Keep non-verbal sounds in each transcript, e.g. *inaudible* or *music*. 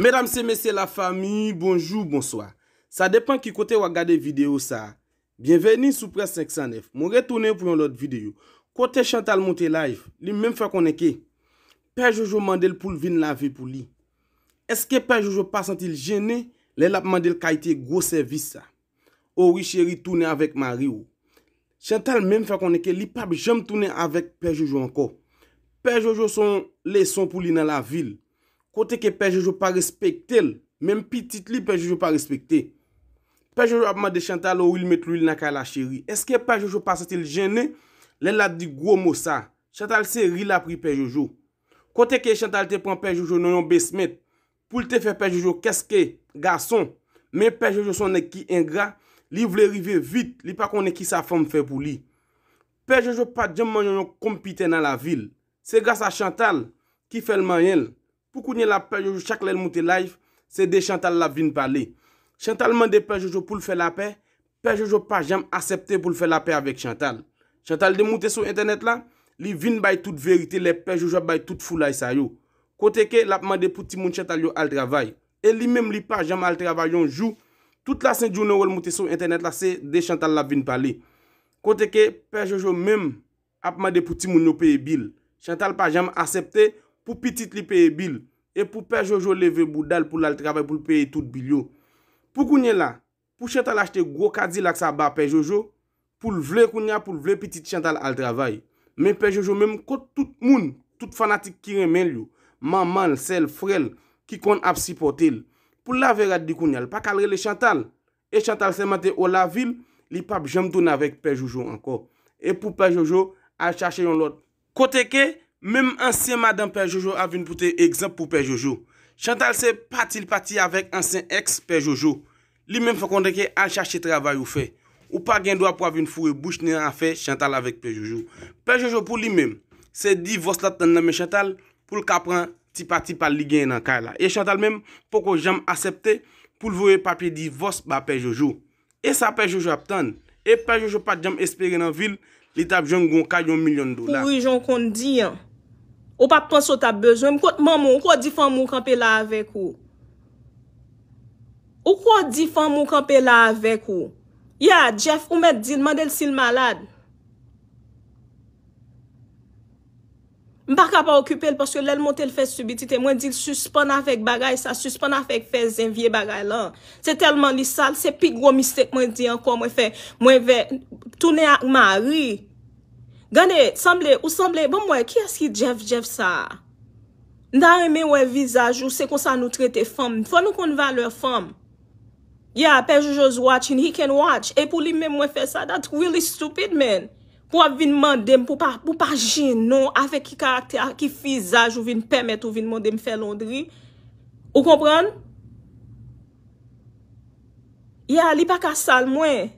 Mèdam se mèse la fami, bonjou, bonsoa. Sa depan ki kote wak gade video sa. Bienveni sou pres 509. Mwen retounen pou yon lot videyo. Kote Chantal Montelay, li mèm fè konenke. Per Jojo mandel pou lvin lavi pou li. Eske Per Jojo pasantil jene, lè lap mandel kaiti e gwo servis sa. Owi oh chéri, tounen avèk ma ri ou. Chantal mèm fè konenke, li pab jèm tounen avèk Per Jojo anko. Per Jojo son lè son pou li nan la vil. Kote ke Pejoujou pa respekte el, menm pitit li Pejoujou pa respekte. Pejoujou apman de Chantal ou il met l'ou il naka la chéri. Eske Pejoujou pa satil jene, lè la di gwo mousa. Chantal se ril apri Pejoujou. Kote ke Chantal te pran Pejoujou nou yon besmet, pou lte fe Pejoujou keske gason, menm Pejoujou son e ki ingra, li vle rive vit, li pa kon e ki sa fom fe pou li. Pejoujou pa djem man yon yon kompite non, nan la vil. Se gas a Chantal, ki fel man yon, Pou kounye la Pejoujou chak lèl moun te laif, se de Chantal la vin pale. Chantal man de Pejoujou pou l'fè la pe, Pejoujou pa jèm aseptè pou l'fè la pe avèk Chantal. Chantal de moun te sou internet la, li vin bay tout verite, le Pejoujou bay tout foulay sayo. Kote ke, la apman de pouti moun Chantal yo al travay. E li mèm li pa jèm al travay yon jou, tout la senjou nou wèl moun te sou internet la, se de Chantal la vin pale. Kote ke, Pejoujou mèm, apman de pouti moun yo peye bil. Chantal pa jèm pou pitit li peye bil, e pou Pejoujou leve boudal pou lal travay pou l peye tout bil yo. Pou kounye la, pou Chantal achete gwo kadzi lak sa ba Pejoujou, pou l vle kounya, pou l vle pitit Chantal al travay. Men Pejoujou menm kote tout moun, tout fanatik ki remen yo, man man, sel, frel, ki kon ap sipote l. Pou la verat di kounyal, pa kalre le Chantal, e Chantal se mate o la vil, li pap jem don avèk Pejoujou anko. E pou Pejoujou, a chache yon lot kote ke, Mem ansyen madam Pejoujou avin pou te ekzamp pou Pejoujou. Chantal se patil pati avik ansyen eks Pejoujou. Li men fokondeke al chache trabay ou fe. Ou pa gen do apwa avin fure bouch nen an fe Chantal avik Pejoujou. Pejoujou pou li men, se divos la tan nanme Chantal pou l ka pran tipa tipa li gen nan ka la. E Chantal men, poko jam asepte pou l vore papye divos ba Pejoujou. E sa Pejoujou aptan, e Pejoujou pati jam espere nan vil li tabjongon ka yon milyon do la. Pou yon kon di yon? Ou pa pou ton sota bezwen, mkote moun moun, ou kwa difan moun kanpe la avek ou? Ou kwa difan moun kanpe la avek ou? Ya, Jeff, ou mèd di, mandel si l malad? M baka pa okupel, porske lèl montel fè subiti, te mwen di l suspon avèk bagay sa, suspon avèk fè zinvye bagay lan. Se telman li sal, se pi gwo mistek mwen di anko, mwen fè, mwen ve, tounè ak mary. Mwen fè, mwen fè, mwen fè, mwen fè, mwen fè, mwen fè, mwen fè, mwen fè, mwen fè, mwen fè, mwen fè, mwen fè, mwen fè, mwen Gane, samble, ou samble, bon mwen, ki as ki jef jef sa? Nda reme ou e vizaj ou se konsan nou trete fom. Fon nou kon valur fom. Ya, pejoujouz wachin, he ken wach. E pou li men mwen fe sa, dat really stupid men. Pwa vin mandem pou pa jenon, ave ki karakter, ki vizaj ou vin pemet ou vin mandem fe londri. Ou kompran? Ya, li pa ka sal mwen.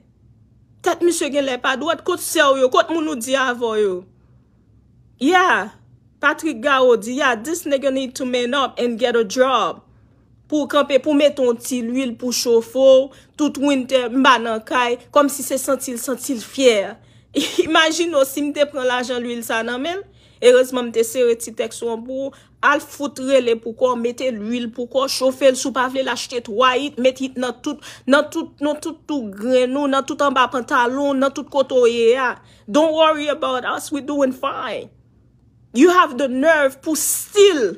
Tat miswe gen lè pa do at kote sè ou yo, kote moun nou di avò yo. Ya, Patrick Gao di, ya, this nè gen need to man up and get a job. Pou kampè, pou met ton ti l'wil pou chofo, tout winter mba nan kay, kom si se sentil, sentil fyer. *laughs* Imagin nou, si mte pran l'ajan l'wil sa nan men, E resman mte se re ti tek son pou al foute rele pou kon, mette l'wil pou kon, shofe l sou pa vle la chetet wa it, mette it nan tout, nan tout, nan tout tout grenou, nan tout amba pantalon, nan tout koto ye ya. Don't worry about us, we doing fine. You have the nerve pou still,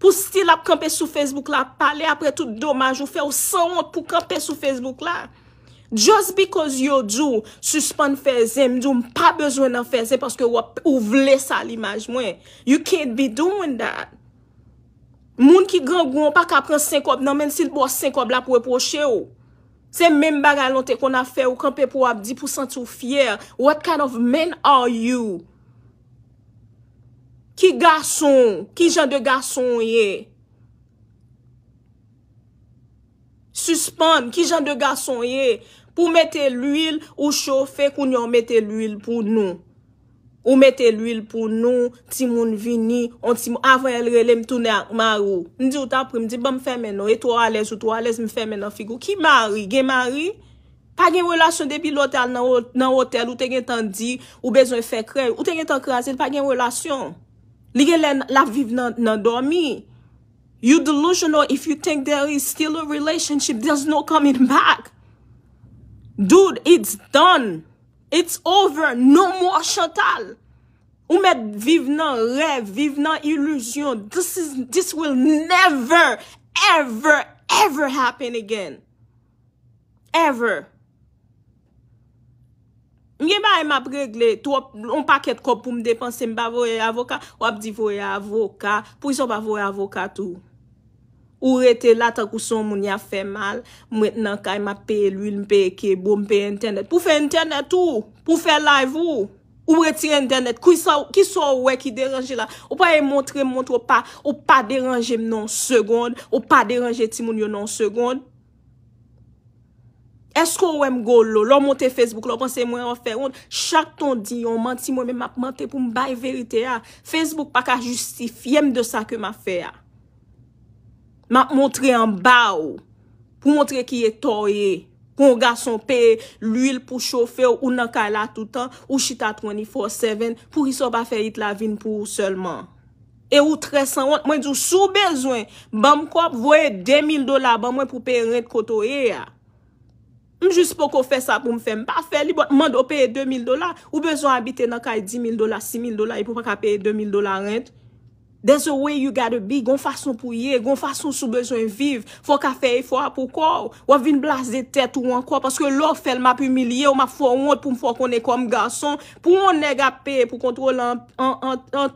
pou still ap kante sou Facebook la, pale apre tout domaj ou fe ou sa ond pou kante sou Facebook la. Just because you do suspens fese, mdou mpa bezwen nan fese paske wap ou vle sa l'imaj mwen. You can't be doing that. Moun ki gangou an pa ka pren 5 ob nan men si l bo 5 ob la pou eposhe ou. Se men baga lante kon a fe ou kanpe pou ap 10% ou fyer. What kind of men are you? Ki gason? Ki jan de gason yey? Suspon, ki jan de gason ye pou mette l'uil ou chofe koun yon mette l'uil pou nou. Ou mette l'uil pou nou, timoun vini, avan el relem toune ak marou. Ndi ou tapri, mdi ba m fèm eno, e to alèz ou to alèz m fèm eno figou. Ki mari, gen mari, pa gen relasyon debi l'hotel nan hotel ou te gen tan di ou bezon fè kre, ou te gen tan krasen, pa gen relasyon. Li gen la viv nan dormi. You delusional if you think there is still a relationship. There's no coming back. Dude, it's done. It's over. No more chantal. Ou met vive nan rev, vive nan illusion. This will never, ever, ever happen again. Ever. Ever. Mye ba e map regle. Tou wap loun paket kop pou m depanse mba vore avoka. Wap di vore avoka. Po iso wap vore avoka tou. Ou rete la ta kouson moun ya fe mal. Mwet nan kay ma peye luy, mpeye ke, bou mpeye internet. Pou fe internet ou? Pou fe live ou? Ou rete internet? Ki sa ou wey ki deranje la? Ou pa ye montre, montre ou pa. Ou pa deranje mnon seconde. Ou pa deranje ti moun yon non seconde. Esko ouwe mgo lo? Lò mwote Facebook, lò konsey mwen an fe yon. Chak ton di, yon mwote ti mwen mwen mwote pou mbay verite ya. Facebook pa ka justifiye m de sa ke mwa fe ya. Ma montre an ba ou pou montre ki ye toye. Kon ga son pe l'uil pou chofe ou nan ka la toutan. Ou chita 34-7 pou ki so pa fe yit la vin pou ou eh, ah. selman. Bon, e ou 300 won. Mwen di sou bezwen. Bam kwa pou voye 2000 dola. Bam mwen pou pe rent koto ye ya. M jispo ko fe sa pou m fe m pa fe li. Mwen do peye 2000 dola. Ou bezwen abite nan ka yi 10 000 dola, 6 000 dola. Yi pou pa ka peye 2000 dola rent. That's the way you gotta be, gon fason pou ye, gon fason sou bezon vive. Fwa kafeye fwa pou kwa, wavine blas de tete ou an kwa, paske lò fèl map umilye ou ma fwa on, pou m fwa konen kom gason. Pou moun neg ape, pou kontrol an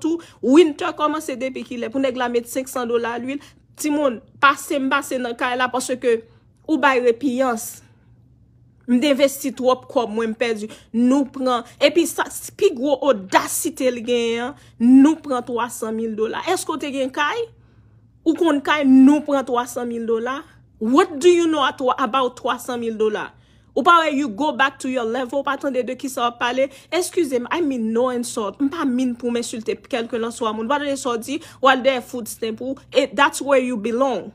tou, winter koman se depi ki le, pou neg la met 500 dola l'huil. Timon, pasen m basen nan kare la, paske ou bay repiyans. md investi trop kwa mwen pedi, nou pran. Epi sa, pi gro odasite li gen yon, nou pran 300.000 dola. Esko te gen kay? Ou kon kay nou pran 300.000 dola? What do you know about 300.000 dola? Ou pa we you go back to your level, patan de de ki sa wap pale? Eskusem, I mean no insult. Mpa min pou mensulte kelke lan swa moun. Wale de sou di, wale de food stem pou, that's where you belong.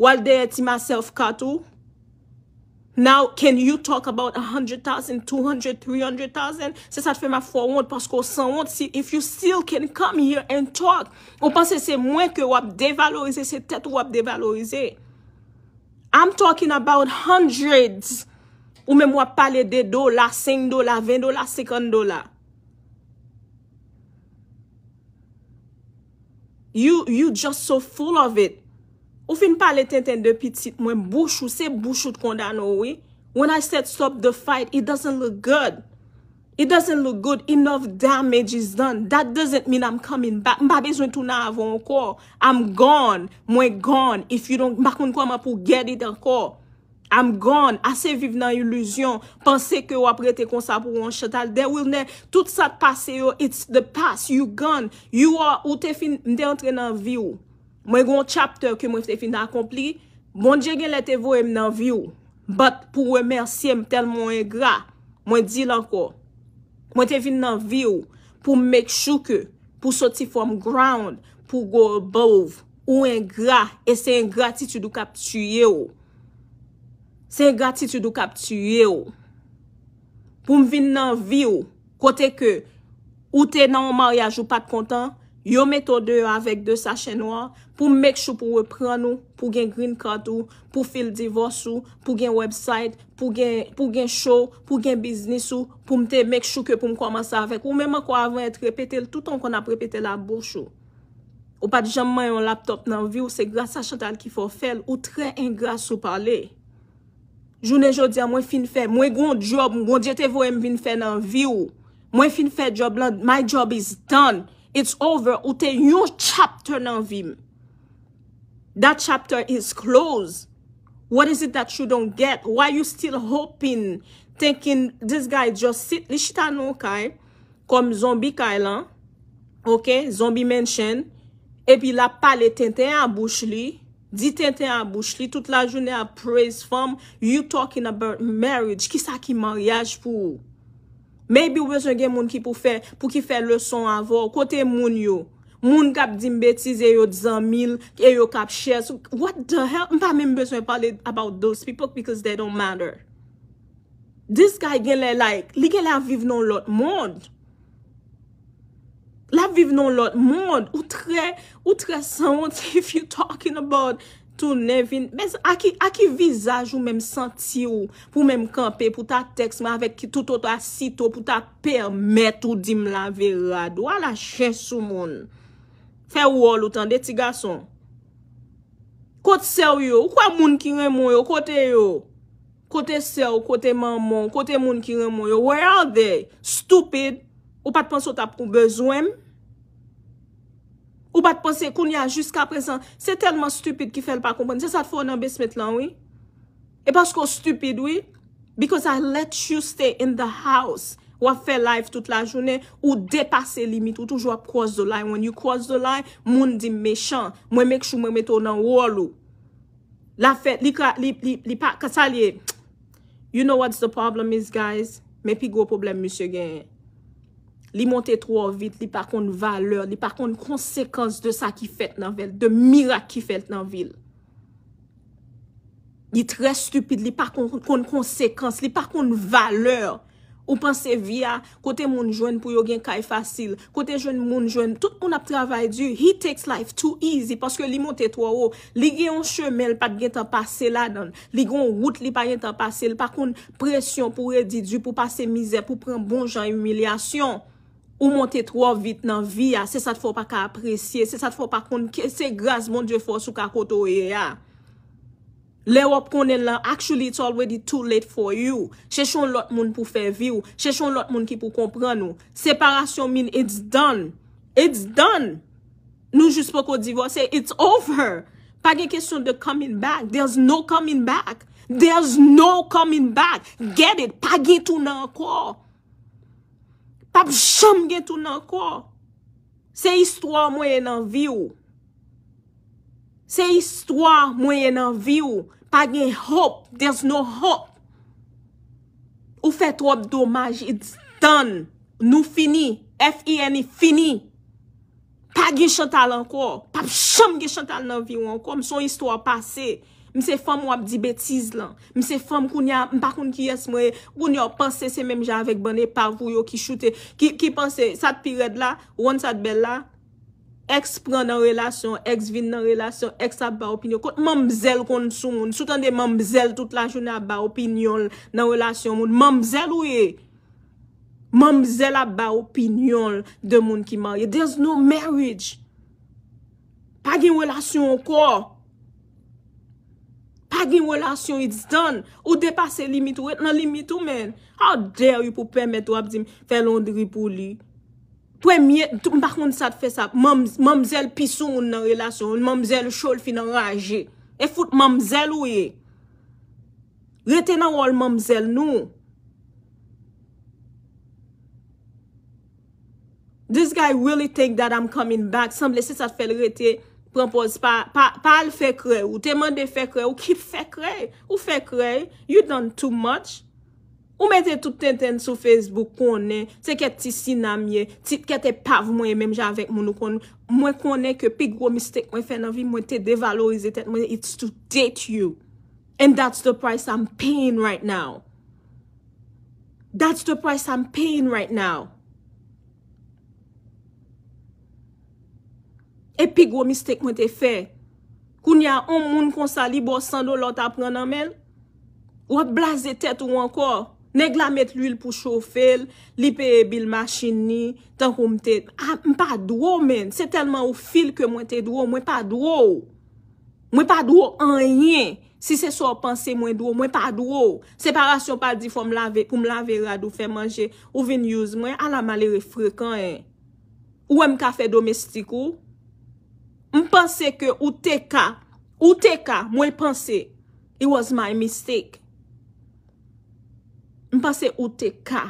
Wale de ti ma self kato, Now, can you talk about 100,000, 200,000, 300,000? Se sa te fe ma fwo wot, pasko san wot, if you still can come here and talk, ou panse se mwen ke wap devalorize, se tet wap devalorize. I'm talking about hundreds, ou men wap pale de dola, 5 dola, 20 dola, 50 dola. You just so full of it. Ou fin pa le ten ten de pitit Mwen bouchou, se bouchou te kondano we When I said stop the fight It doesn't look good It doesn't look good, enough damage is done That doesn't mean I'm coming back Mba bezwen tou nan avon anko I'm gone, mwen gone If you don't, mba kon kwa ma pou gèd it anko I'm gone, ase viv nan iluzyon Pense ke ou apre te konsa pou Anche talde, ou ne Tout sa te pase yo, it's the past You gone, you are Ou te fin, mde antre nan vi yo Mwen goun chapter ke mwen fte fin nan akompli, mwen bon dje gen lè te vo em nan vi ou, bat pou wè mersi em tel mwen ingra, e mwen di lanko, mwen te fin nan vi ou, pou mèk chouke, pou soti fòm ground, pou go above, ou ingra, e se ingratitude ou kaptuye ou. Se ingratitude ou kaptuye ou. Pou mwen fin nan vi ou, kote ke, ou te nan ou maryaj ou pat kontan, ou te nan ou maryaj ou pat kontan, Yo meto de yo avèk de sa chenwa pou mèk chou pou wè pran ou, pou gen green card ou, pou fil divos ou, pou gen website, pou gen show, pou gen biznis ou, pou mte mèk chou ke pou m koman sa avèk ou mèman kwa avèm etrepetel tout an kon aprepetel ap bouch ou. Ou pat jam man yon laptop nan vi ou, se grasa chantal ki fò fèl ou tre ingras ou pale. Jounen jò diya mwen fin fè, mwen goun job, mwen djetè vò m vin fè nan vi ou, mwen fin fè job lan, my job is done. It's over. Ou te yon chapter nan vim. That chapter is closed. What is it that you don't get? Why you still hoping? Thinking this guy just sit. Li chita nou kay. Kom zombie kay lan. Ok. Zombie menchen. E pi la pale tenten an bouch li. Di tenten an bouch li. Tout la jounen apreise fam. You talking about marriage. Kisa ki maryaj pou ou? Maybe ou besen gen moun ki pou fè, pou ki fè lè son avò, kote moun yo. Moun kap di mbètise yo dzan mil, e yo kap chè, so what the hell? Mpa men besen pale about those people because they don't matter. This guy gen lè like, li gen lè aviv non lòt moun. Lè aviv non lòt moun, ou tre, ou tre san, if you talking about... A ki vizaj ou menm senti ou pou menm kampe pou ta teksman avek ki toutot a sito pou ta permet ou dim la verad. Ou ala ches ou moun. Fè ou wol ou tan detiga son. Kote sel yo, kwa moun ki remon yo, kote yo. Kote sel, kote mamon, kote moun ki remon yo. Where are they? Stupid. Ou pat panso tap kou bezwem. Ou pa te pense koun ya jiska prezant. Se telman stupide ki fel pa kompon. Se sa te fò nan besmet lan, oui? E pasko stupide, oui? Because I let you stay in the house. Ou a fè life tout la jounè. Ou depase limit. Ou toujwa cross the line. When you cross the line, moun di mechan. Mwen mek chou mwen meto nan wò lou. La fè, li pa, ka sa li. You know what's the problem is, guys? Me pi go problem, mwen se genye. Li monte tro ou vit, li par konn valeur, li par konn konsekans de sa ki fet nan vil, de mirak ki fet nan vil. Li tre stupide, li par konn konsekans, li par konn valeur. Ou panse via kote moun jwen pou yo gen kay fasil, kote jwen moun jwen, tout kon ap travay di, he takes life too easy. Paske li monte tro ou, li gen yon chemel pat gen tan pase la dan, li gen yon wout li pa gen tan pase, li par konn presyon pou redi di, pou pase mizè, pou pren bon jan yon humilyasyon. Ou monte tro vit nan vi ya. Se sa te fwa pa ka apresye. Se sa te fwa pa konke. Se graz mon die fwa sou ka koto ye ya. Le wop konen lan. Actually it's already too late for you. Chechon lot moun pou fevi ou. Chechon lot moun ki pou kompran ou. Separasyon mean it's done. It's done. Nou jispo ko divose. It's over. Pagye kesyon de coming back. There's no coming back. There's no coming back. Get it. Pagye tou nan kwa. Pap chanm gen tou nan kwa. Se istwa mwenye nan viw. Se istwa mwenye nan viw. Pa gen hop. There's no hop. Ou fet wot domaj. It's done. Nou fini. F-I-N-I fini. Pa gen chantal nan kwa. Pap chanm gen chantal nan viw an kwa. Son istwa pase. Mi se fom wap di betiz lan. Mi se fom koun ya, mpa koun ki yas mwe, koun ya panse se menm jan avek ban e pavou yo ki chute. Ki panse, sat piret la, wan sat bel la, eks pran nan relasyon, eks vin nan relasyon, eks ap ba opinyon. Kout mam zel kon sou moun, soutan de mam zel tout la jounan ba opinyon nan relasyon moun. Mam zel ouye? Mam zel ap ba opinyon de moun ki marye. There's no marriage. Pa gen relasyon wakor. Akin relasyon, it's done. Ou depase limit ou et nan limit ou men. How dare you pou pwemet wap zim fè londri pou li. Toè miye, mpakoun sa te fè sa. Mamzel pison ou nan relasyon. Mamzel chol fin nan raje. E fout mamzel ou e. Rete nan wòl mamzel nou. This guy really think that I'm coming back. Samb le se sa te fè l rete... Propos pa, pal fe kre, ou teman de fe kre, ou ki fe kre, ou fe kre, you done too much. Ou mette tout ten ten sou Facebook konen, se ket ti sinamye, tit ket te pav mwenye, mwen konen ke pik gwo mistek mwen fe nan vi, mwen te devalorize ten mwenye, it's to date you. And that's the price I'm paying right now. That's the price I'm paying right now. epi gwo mistèk mwen te fè. Koun ya om moun konsali bo sando lot apren nan men. Ou ap blaze tèt ou ankor. Neg la met l'ul pou chow fèl, lipe e bil machini, tan kou mtèt. A, mpa drou men. Se telman ou fil ke mwen te drou, mwen pa drou. Mwen pa drou anyen. Si se so apansè mwen drou, mwen pa drou. Separasyon pa di fòm lave, fòm lave rad ou fè manje, ou vinyouz mwen, ala malere frekan e. Ou mka fè domestik ou, M panse ke ou te ka, ou te ka, mwen panse, it was my mistake. M panse ou te ka,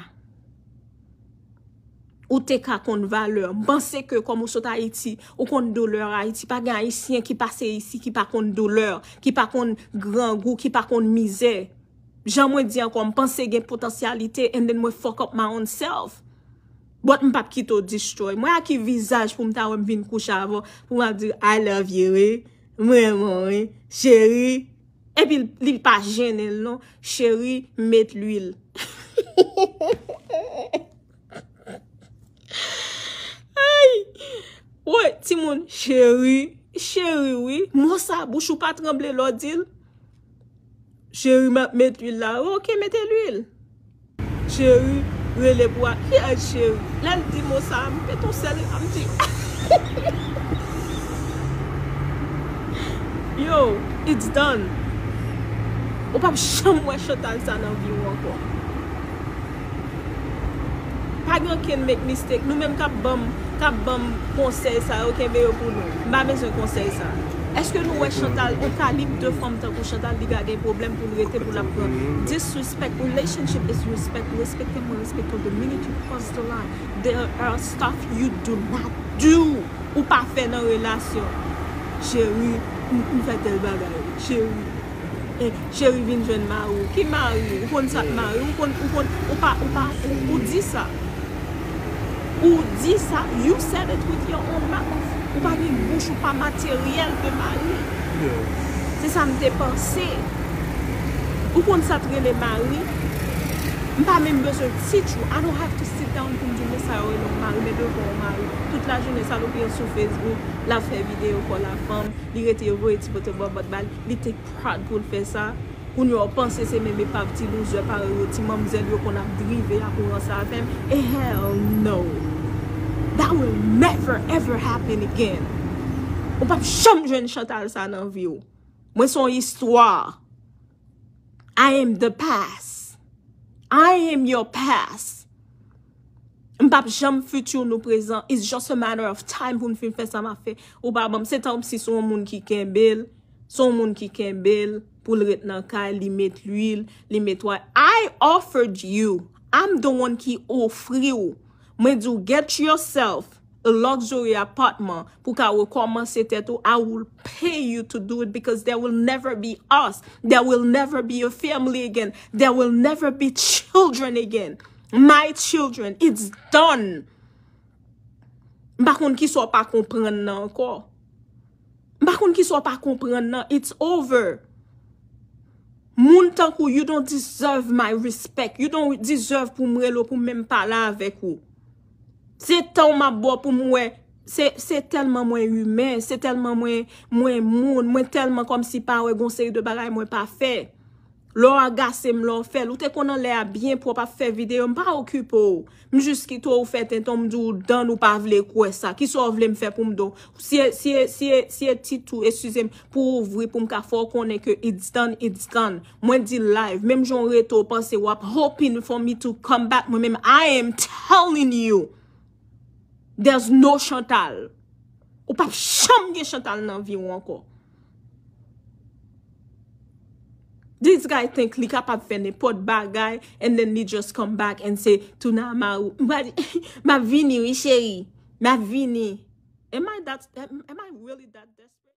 ou te ka kon valeur, m panse ke kom ou sot Haiti, ou kon doler Haiti, pa gen Haitien ki pase ici, ki pa kon doler, ki pa kon gran go, ki pa kon mize. Jan mwen di an kon, m panse gen potensyalite, and then mwen fok up my own self. Bote m pap ki to distroy. Mwen a ki vizaj pou m ta wèm vin koucha avon. Pou m ap di, I love you, wè. M wè m wè, chèri. E pi li pa jenèl, non. Chèri, met l'huil. *laughs* Aï! Wè, ti moun, chèri. Chèri, wè. M wè sa, bouchou pa tremble lò dil. Chèri, m ap met l'huil la. Wè, ok, met l'huil. Chèri. ou e lebwa ki achev lal di mo sa ampe ton selen amti *laughs* yo, it's done ou pap chanm wè chotan sa nan viw anpon pa gen ken make mistake nou men kap bom konsè sa ou ken veyo pou nou mame se konsè sa Eske nou we chantal, ou kalib de fom ta, ou chantal li gade problem pou nou rete pou la pro. Disrespect, relationship is respect. O respecte moun, respecte moun. The minute you cross the line, there are stuff you do. Ou pa fe nan relasyon. Che wou, ou fete babay. Che wou, che wou vin jwen ma ou. Ki ma ou, ou kon sa ma ou. Ou pa, ou pa, ou di sa. Ou di sa, you say that with your own mouth. Ou pa ni bouch ou pa materyel de mawi. Se sa m de panse. Ou kon satre le mawi. M pa men m bezou titou. An ou have to sit down kon di me sa yo enon mawi. Me de kon an mawi. Tout la jene sa lopi an sou Facebook. La fe video kon la fan. Li re te evo eti bote bote bote bal. Li te kwa goun fe sa. Ou nou a panse se me me pa viti louze par eroti mamze li yo kon ap drive ya kou an sa afem. Et hell no. That will never ever happen again. Mpap chanm jwen chan tal sa nan vi yo. Mwen son histwa. I am the past. I am your past. Mpap chanm futur nou prezant. It's just a matter of time pou mwen fin fè sa ma fè. Mpap mwen se tanm si son moun ki ken bel. Son moun ki ken bel. Poul ret nan kal. Li met l'huil. Li met waj. I offered you. I'm the one ki offer you. Men di ou get yourself a luxury apartment pou ka ou komanse tetou. I will pay you to do it because there will never be us. There will never be your family again. There will never be children again. My children. It's done. Mbakoun ki sou pa kompren nan anko. Mbakoun ki sou pa kompren nan. It's over. Moun tankou you don't deserve my respect. You don't deserve pou mrelo pou menm pala avek ou. Se tou ma bo pou mwen, se telman mwen yume, se telman mwen moun, mwen telman kom si pa wè gonseri de bagay mwen pa fè. Lò agasem lò fè, lò te kon an lè a byen pou wè pa fè videyo, mwen pa okupou. Mwen jous ki tou ou fè ten ton mwen di ou dan ou pa vle kwe sa, ki sou wè vle mwen fè pou mwen do. Si e, e, e, e titou, esuzem, pou ouvri pou mwen ka fò konen ke it's done, it's done. Mwen di live, mwen joun re tou panse wè, hoping for me to come back mwen mèm, I am telling you. There's no chantal. Ou pap shom gen chantal nan vi wanko. This guy think li kap ap fene pot bagay and then ni just come back and say Tuna ma vi ni wisheri. Ma *laughs* vi ni. Am I really that desperate?